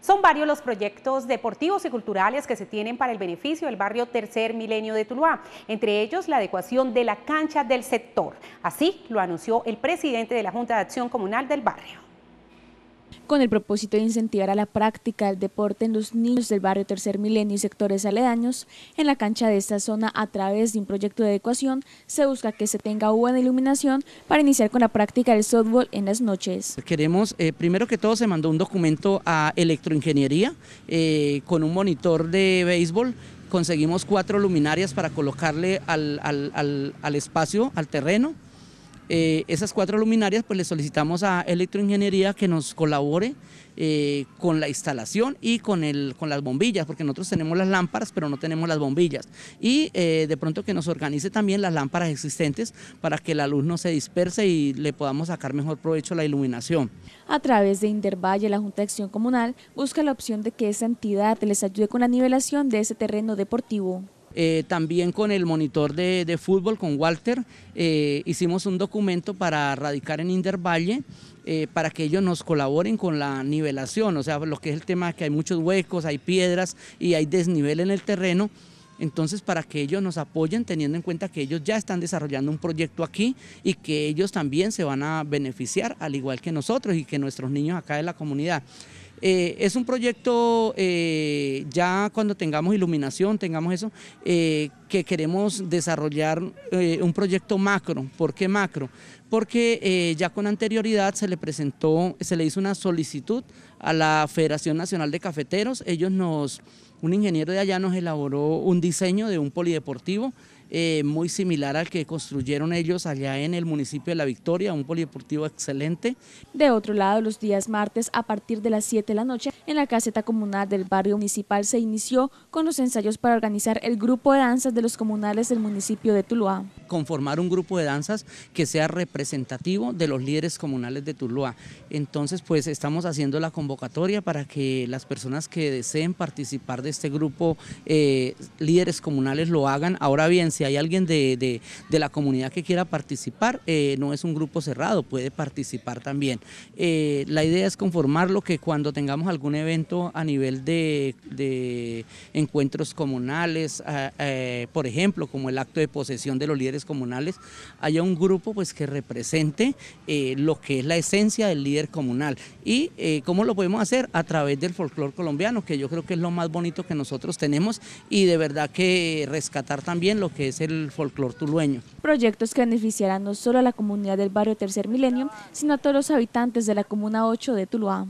Son varios los proyectos deportivos y culturales que se tienen para el beneficio del barrio Tercer Milenio de Tuluá, entre ellos la adecuación de la cancha del sector. Así lo anunció el presidente de la Junta de Acción Comunal del barrio con el propósito de incentivar a la práctica del deporte en los niños del barrio Tercer Milenio y sectores aledaños. En la cancha de esta zona, a través de un proyecto de adecuación, se busca que se tenga buena iluminación para iniciar con la práctica del softball en las noches. Queremos, eh, primero que todo, se mandó un documento a Electroingeniería eh, con un monitor de béisbol conseguimos cuatro luminarias para colocarle al espacio, al terreno. Eh, esas cuatro luminarias, pues le solicitamos a Electroingeniería que nos colabore eh, con la instalación y con, el, con las bombillas, porque nosotros tenemos las lámparas, pero no tenemos las bombillas. Y eh, de pronto que nos organice también las lámparas existentes para que la luz no se disperse y le podamos sacar mejor provecho a la iluminación. A través de Intervalle, la Junta de Acción Comunal busca la opción de que esa entidad les ayude con la nivelación de ese terreno deportivo. Eh, también con el monitor de, fútbol, con Walter, eh, hicimos un documento para radicar en Indervalle eh, para que ellos nos colaboren con la nivelación, o sea, lo que es el tema que hay muchos huecos, hay piedras y hay desnivel en el terreno. Entonces, para que ellos nos apoyen, teniendo en cuenta que ellos ya están desarrollando un proyecto aquí y que ellos también se van a beneficiar, al igual que nosotros y que nuestros niños acá de la comunidad. Eh, es un proyecto eh, ya cuando tengamos iluminación, tengamos eso, eh, que queremos desarrollar un proyecto macro. ¿Por qué macro? porque eh, ya con anterioridad se le presentó, se le hizo una solicitud a la Federación Nacional de Cafeteros. Ellos nos, un ingeniero de allá nos elaboró un diseño de un polideportivo eh, muy similar al que construyeron ellos allá en el municipio de La Victoria, un polideportivo excelente. De otro lado, los días martes a partir de las 7 de la noche, en la caseta comunal del barrio municipal se inició con los ensayos para organizar el grupo de danzas de los comunales del municipio de Tuluá conformar un grupo de danzas que sea representativo de los líderes comunales de Tuluá. Entonces, pues estamos haciendo la convocatoria para que las personas que deseen participar de este grupo, eh, líderes comunales, lo hagan. Ahora bien, si hay alguien de, la comunidad que quiera participar, eh, no es un grupo cerrado, puede participar también. Eh, la idea es conformarlo que cuando tengamos algún evento a nivel de, de encuentros comunales, ah, por ejemplo, como el acto de posesión de los líderes comunales, haya un grupo pues que represente eh, lo que es la esencia del líder comunal. ¿Y eh, cómo lo podemos hacer? A través del folclore colombiano, que yo creo que es lo más bonito que nosotros tenemos y de verdad que rescatar también lo que es el folclor tulueño. Proyectos que beneficiarán no solo a la comunidad del barrio Tercer Milenio, sino a todos los habitantes de la Comuna 8 de Tuluá.